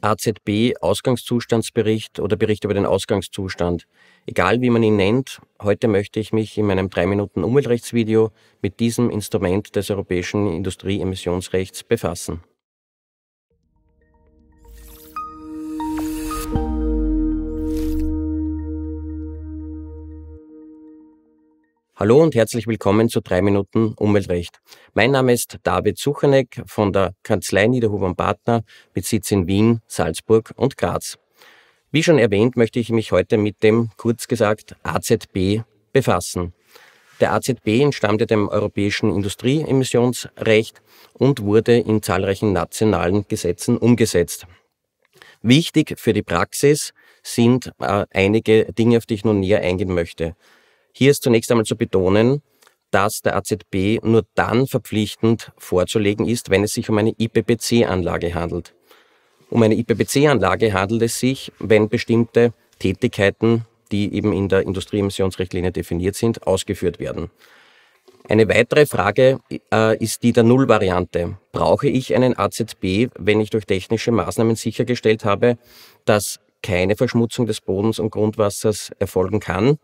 AZB, Ausgangszustandsbericht oder Bericht über den Ausgangszustand. Egal wie man ihn nennt, heute möchte ich mich in meinem 3-Minuten-Umweltrechtsvideo mit diesem Instrument des europäischen Industrieemissionsrechts befassen. Hallo und herzlich willkommen zu 3 Minuten Umweltrecht. Mein Name ist David Suchanek von der Kanzlei Niederhofer Partner mit Sitz in Wien, Salzburg und Graz. Wie schon erwähnt, möchte ich mich heute mit dem, kurz gesagt, AZB befassen. Der AZB entstammte dem europäischen Industrieemissionsrecht und wurde in zahlreichen nationalen Gesetzen umgesetzt. Wichtig für die Praxis sind äh, einige Dinge, auf die ich nun näher eingehen möchte. Hier ist zunächst einmal zu betonen, dass der AZB nur dann verpflichtend vorzulegen ist, wenn es sich um eine IPPC-Anlage handelt. Um eine IPPC-Anlage handelt es sich, wenn bestimmte Tätigkeiten, die eben in der Industrieemissionsrichtlinie definiert sind, ausgeführt werden. Eine weitere Frage äh, ist die der Nullvariante. Brauche ich einen AZB, wenn ich durch technische Maßnahmen sichergestellt habe, dass keine Verschmutzung des Bodens und Grundwassers erfolgen kann?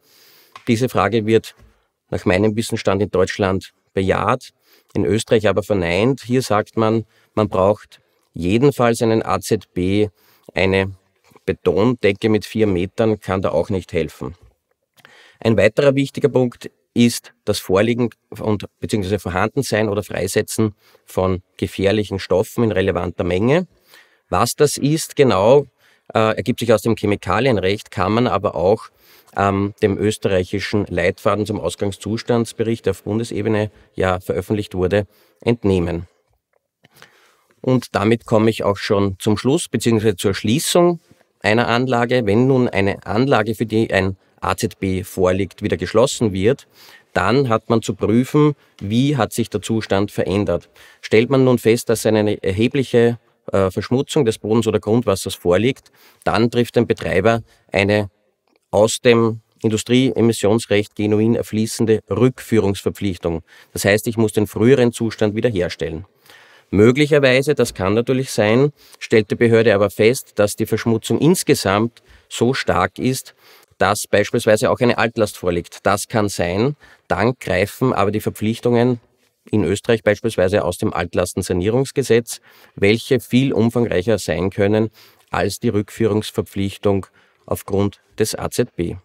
Diese Frage wird nach meinem Wissenstand in Deutschland bejaht, in Österreich aber verneint. Hier sagt man, man braucht jedenfalls einen AZB, eine Betondecke mit vier Metern kann da auch nicht helfen. Ein weiterer wichtiger Punkt ist das Vorliegen und beziehungsweise Vorhandensein oder Freisetzen von gefährlichen Stoffen in relevanter Menge. Was das ist genau, äh, ergibt sich aus dem Chemikalienrecht, kann man aber auch ähm, dem österreichischen Leitfaden zum Ausgangszustandsbericht, der auf Bundesebene ja veröffentlicht wurde, entnehmen. Und damit komme ich auch schon zum Schluss bzw. zur Schließung einer Anlage. Wenn nun eine Anlage, für die ein AZB vorliegt, wieder geschlossen wird, dann hat man zu prüfen, wie hat sich der Zustand verändert. Stellt man nun fest, dass eine erhebliche äh, Verschmutzung des Bodens oder Grundwassers vorliegt, dann trifft ein Betreiber eine aus dem Industrieemissionsrecht genuin erfließende Rückführungsverpflichtung. Das heißt, ich muss den früheren Zustand wiederherstellen. Möglicherweise, das kann natürlich sein, stellt die Behörde aber fest, dass die Verschmutzung insgesamt so stark ist, dass beispielsweise auch eine Altlast vorliegt. Das kann sein. Dann greifen aber die Verpflichtungen in Österreich beispielsweise aus dem Altlastensanierungsgesetz, welche viel umfangreicher sein können als die Rückführungsverpflichtung aufgrund des AZB.